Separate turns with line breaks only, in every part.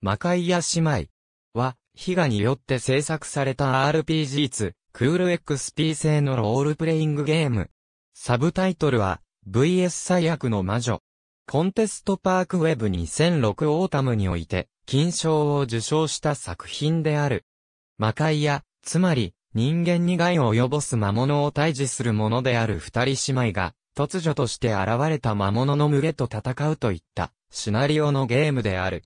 魔界や姉妹は、ヒガによって制作された RPG 2、クール XP 製のロールプレイングゲーム。サブタイトルは、VS 最悪の魔女。コンテストパークウェブ2006オータムにおいて、金賞を受賞した作品である。魔界や、つまり、人間に害を及ぼす魔物を退治するものである二人姉妹が、突如として現れた魔物の群れと戦うといった、シナリオのゲームである。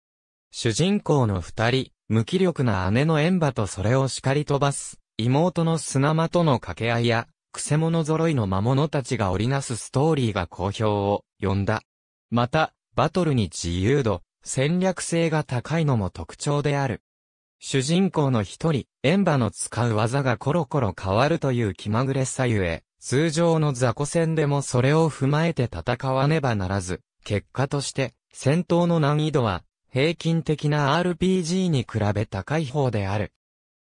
主人公の二人、無気力な姉のエンバとそれを叱り飛ばす、妹の砂間との掛け合いや、クセ者揃いの魔物たちが織りなすストーリーが好評を呼んだ。また、バトルに自由度、戦略性が高いのも特徴である。主人公の一人、エンバの使う技がコロコロ変わるという気まぐれさゆえ、通常の雑魚戦でもそれを踏まえて戦わねばならず、結果として、戦闘の難易度は平均的な RPG に比べ高い方である。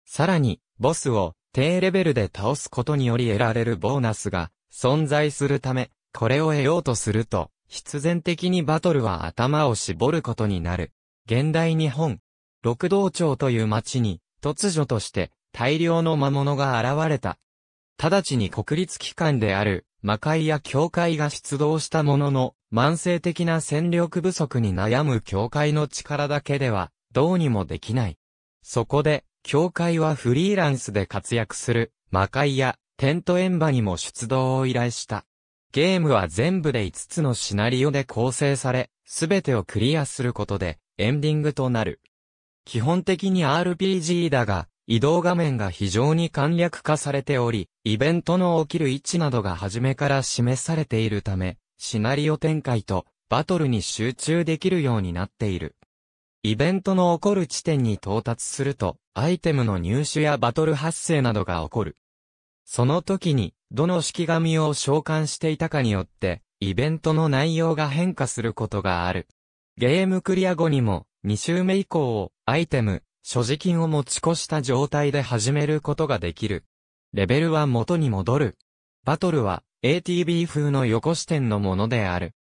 さらに、ボスを低レベルで倒すことにより得られるボーナスが存在するため、これを得ようとすると、必然的にバトルは頭を絞ることになる。現代日本、六道町という町に、突如として大量の魔物が現れた。直ちに国立機関である魔界や教会が出動したものの、慢性的な戦力不足に悩む教会の力だけでは、どうにもできない。そこで、教会はフリーランスで活躍する、魔界や、テントエンバにも出動を依頼した。ゲームは全部で5つのシナリオで構成され、すべてをクリアすることで、エンディングとなる。基本的に RPG だが、移動画面が非常に簡略化されており、イベントの起きる位置などが初めから示されているため、シナリオ展開とバトルに集中できるようになっている。イベントの起こる地点に到達すると、アイテムの入手やバトル発生などが起こる。その時に、どの式紙を召喚していたかによって、イベントの内容が変化することがある。ゲームクリア後にも、2周目以降を、アイテム、所持金を持ち越した状態で始めることができる。レベルは元に戻る。バトルは ATB 風の横視点のものである。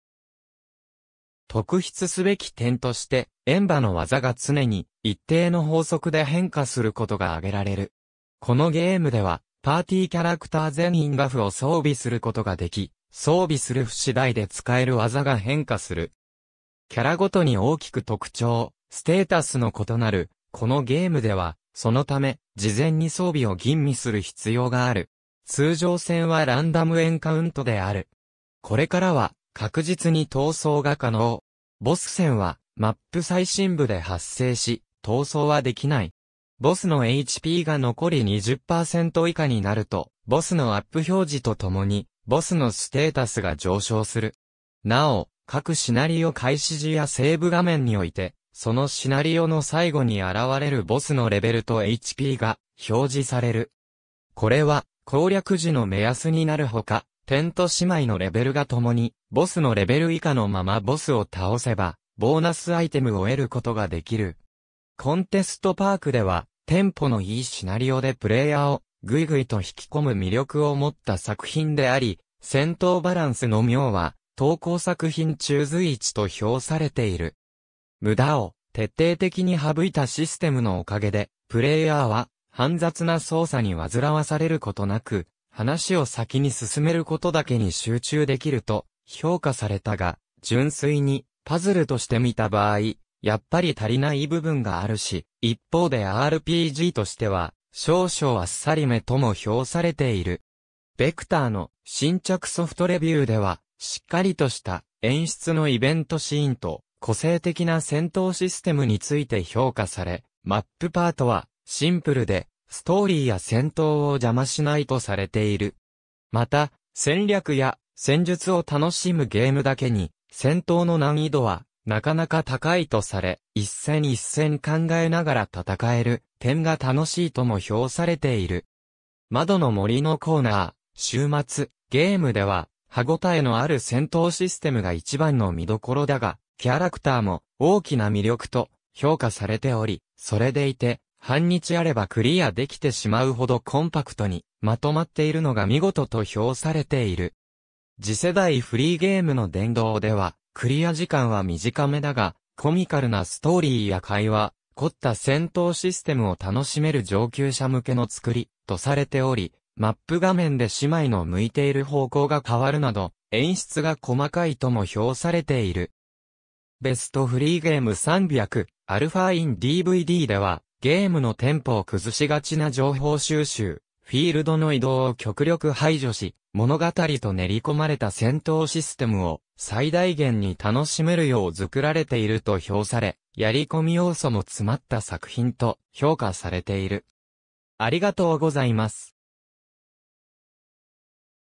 特筆すべき点として、エンバの技が常に一定の法則で変化することが挙げられる。このゲームでは、パーティーキャラクター全員がフを装備することができ、装備する不次第で使える技が変化する。キャラごとに大きく特徴、ステータスの異なるこのゲームでは、そのため、事前に装備を吟味する必要がある。通常戦はランダムエンカウントである。これからは、確実に逃走が可能。ボス戦は、マップ最深部で発生し、逃走はできない。ボスの HP が残り20%以下になると、ボスのアップ表示とともに、ボスのステータスが上昇する。なお、各シナリオ開始時やセーブ画面において、そのシナリオの最後に現れるボスのレベルと HP が表示される。これは攻略時の目安になるほか、点と姉妹のレベルが共に、ボスのレベル以下のままボスを倒せば、ボーナスアイテムを得ることができる。コンテストパークでは、テンポのいいシナリオでプレイヤーをぐいぐいと引き込む魅力を持った作品であり、戦闘バランスの妙は、投稿作品中随一と評されている。無駄を徹底的に省いたシステムのおかげで、プレイヤーは、煩雑な操作に煩わされることなく、話を先に進めることだけに集中できると評価されたが、純粋にパズルとして見た場合、やっぱり足りない部分があるし、一方で RPG としては、少々あっさりめとも評されている。ベクターの新着ソフトレビューでは、しっかりとした演出のイベントシーンと個性的な戦闘システムについて評価され、マップパートはシンプルで、ストーリーや戦闘を邪魔しないとされている。また、戦略や戦術を楽しむゲームだけに、戦闘の難易度はなかなか高いとされ、一戦一戦考えながら戦える点が楽しいとも評されている。窓の森のコーナー、週末、ゲームでは、歯応えのある戦闘システムが一番の見どころだが、キャラクターも大きな魅力と評価されており、それでいて、半日あればクリアできてしまうほどコンパクトにまとまっているのが見事と評されている。次世代フリーゲームの殿堂では、クリア時間は短めだが、コミカルなストーリーや会話、凝った戦闘システムを楽しめる上級者向けの作り、とされており、マップ画面で姉妹の向いている方向が変わるなど、演出が細かいとも評されている。ベストフリーゲーム300、アルファイン DVD では、ゲームのテンポを崩しがちな情報収集、フィールドの移動を極力排除し、物語と練り込まれた戦闘システムを最大限に楽しめるよう作られていると評され、やり込み要素も詰まった作品と評価されている。ありがとうございます。